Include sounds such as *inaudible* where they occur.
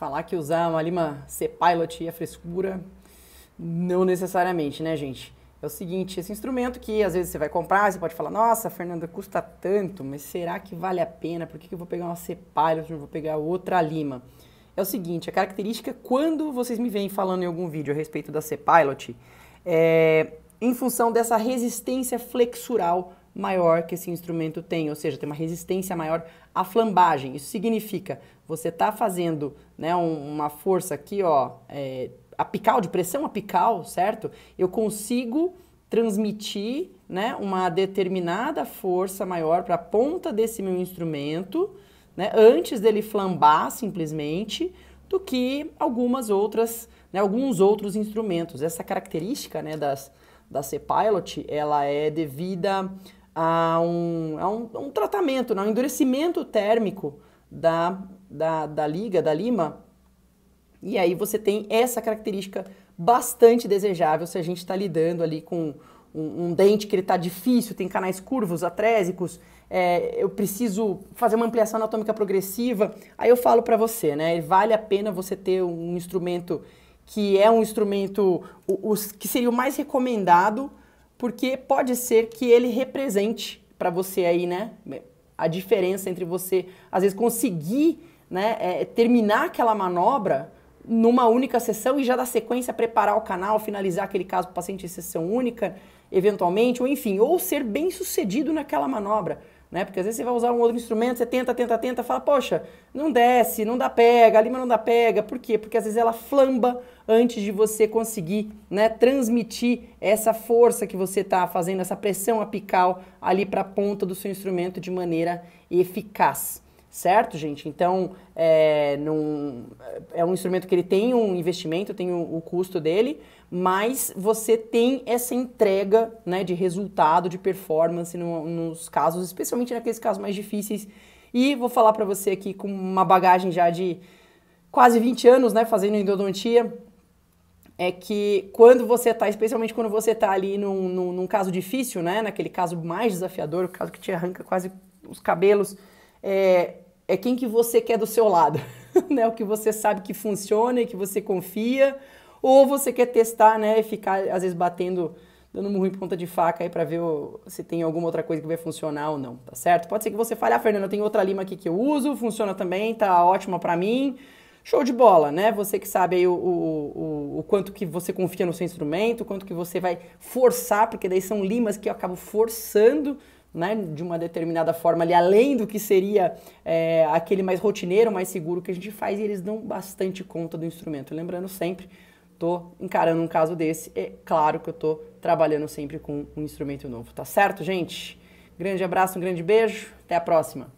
falar que usar uma lima C-Pilot é frescura, não necessariamente, né, gente? É o seguinte, esse instrumento que às vezes você vai comprar, você pode falar, nossa, Fernanda, custa tanto, mas será que vale a pena? Por que, que eu vou pegar uma C-Pilot, não vou pegar outra lima? É o seguinte, a característica, quando vocês me veem falando em algum vídeo a respeito da C-Pilot, é em função dessa resistência flexural maior que esse instrumento tem, ou seja, tem uma resistência maior à flambagem. Isso significa você está fazendo né, uma força aqui, ó, é, apical, de pressão apical, certo? Eu consigo transmitir né, uma determinada força maior para a ponta desse meu instrumento, né, antes dele flambar simplesmente, do que algumas outras, né, alguns outros instrumentos. Essa característica né, das, da C-Pilot, ela é devida a um, a um, um tratamento, né? um endurecimento térmico da, da, da liga, da lima. E aí você tem essa característica bastante desejável se a gente está lidando ali com um, um dente que ele está difícil, tem canais curvos, atrésicos, é, eu preciso fazer uma ampliação anatômica progressiva. Aí eu falo para você, né? Vale a pena você ter um instrumento que é um instrumento o, o, que seria o mais recomendado porque pode ser que ele represente para você aí, né, a diferença entre você, às vezes, conseguir né, é, terminar aquela manobra numa única sessão e já dar sequência, preparar o canal, finalizar aquele caso para o paciente em sessão única, eventualmente, ou enfim, ou ser bem sucedido naquela manobra né? Porque às vezes você vai usar um outro instrumento, você tenta, tenta, tenta, fala, poxa, não desce, não dá pega, a lima não dá pega. Por quê? Porque às vezes ela flamba antes de você conseguir, né, transmitir essa força que você está fazendo, essa pressão apical ali para a ponta do seu instrumento de maneira eficaz. Certo, gente? Então, é, eh, não, é um instrumento que ele tem um investimento, tem o, o custo dele, mas você tem essa entrega né, de resultado, de performance no, nos casos, especialmente naqueles casos mais difíceis. E vou falar para você aqui com uma bagagem já de quase 20 anos né, fazendo endodontia, é que quando você está, especialmente quando você está ali num, num, num, caso difícil, né, naquele caso mais desafiador, o caso que te arranca quase os cabelos, é, é quem que você quer do seu lado, *laughs* né? O que você sabe que funciona e que você confia, ou você quer testar, né? E ficar às vezes batendo, dando um ruim ponta de faca aí para ver se tem alguma outra coisa que vai funcionar ou não, tá certo? Pode ser que você fale, ah, Fernando, tem outra lima aqui que eu uso, funciona também, tá ótima para mim. Show de bola, né? Você que sabe aí o, o, o, quanto que você confia no seu instrumento, quanto que você vai forçar, porque daí são limas que eu acabo forçando né, de uma determinada forma ali, além do que seria é, aquele mais rotineiro, mais seguro que a gente faz, e eles dão bastante conta do instrumento. Lembrando sempre, estou encarando um caso desse, é claro que eu estou trabalhando sempre com um instrumento novo, tá certo, gente? Grande abraço, um grande beijo, até a próxima!